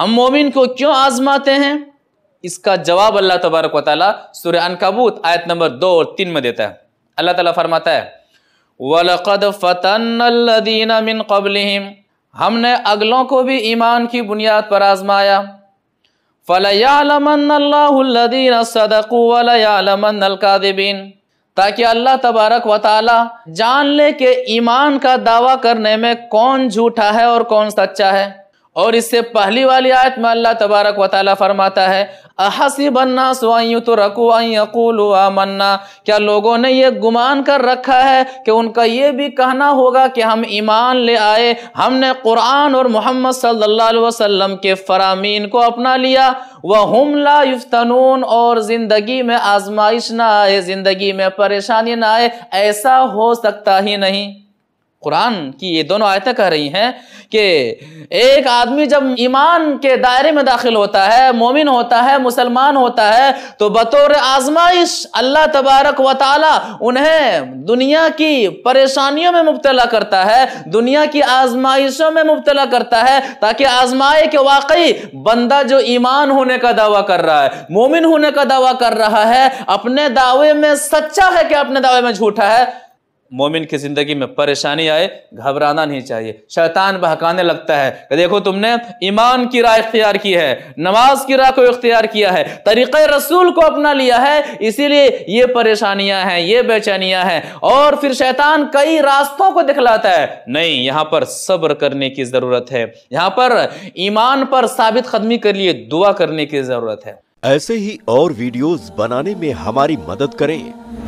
हम मोमिन को क्यों आजमाते हैं इसका जवाब अल्लाह तबारक वाली सुर अनकबूत आयत नंबर दो और तीन में देता है अल्लाह ताला फरमाता है वलकद फ़तन मिन कबलहम हमने अगलों को भी ईमान की बुनियाद पर आजमाया फ़लयालमदीन सदकू वलयालमकादिबिन ताकि अल्लाह तबारक व ताला जान ले के ईमान का दावा करने में कौन झूठा है और कौन सच्चा है और इससे पहली वाली आयत में अल्लाह तबारक वाली फरमाता है अहसी बन्ना स्वायु तो रकू आई अकूल मन्ना क्या लोगों ने ये गुमान कर रखा है कि उनका ये भी कहना होगा कि हम ईमान ले आए हमने कुरान और मोहम्मद सल्लल्लाहु अलैहि वसल्लम के फरामीन को अपना लिया वह हमला युफ्तनून और ज़िंदगी में आजमाइश ना आए ज़िंदगी में परेशानी ना आए ऐसा हो सकता ही नहीं कुरान की ये दोनों आयतें कह रही हैं कि एक आदमी जब ईमान के दायरे में दाखिल होता है मोमिन होता है मुसलमान होता है तो बतौर आजमाइश अल्लाह तबारक व ताला उन्हें दुनिया की परेशानियों में मुबतला करता है दुनिया की आजमाइशों में मुबतला करता है ताकि आजमाए के वाकई बंदा जो ईमान होने का दावा कर रहा है मोमिन होने का दावा कर रहा है अपने दावे में सच्चा है कि अपने दावे में झूठा है मोमिन की ज़िंदगी में परेशानी आए घबराना नहीं चाहिए शैतान बहकाने लगता है कि देखो तुमने ईमान की राह इख्तियार की है नमाज की राह को इख्तियार किया है तरीक़ रसूल को अपना लिया है इसीलिए ये परेशानियां हैं ये बेचैनियां हैं और फिर शैतान कई रास्तों को दिखलाता है नहीं यहाँ पर सब्र करने की ज़रूरत है यहाँ पर ईमान पर साबित कदमी के लिए दुआ करने की ज़रूरत है ऐसे ही और वीडियोज़ बनाने में हमारी मदद करें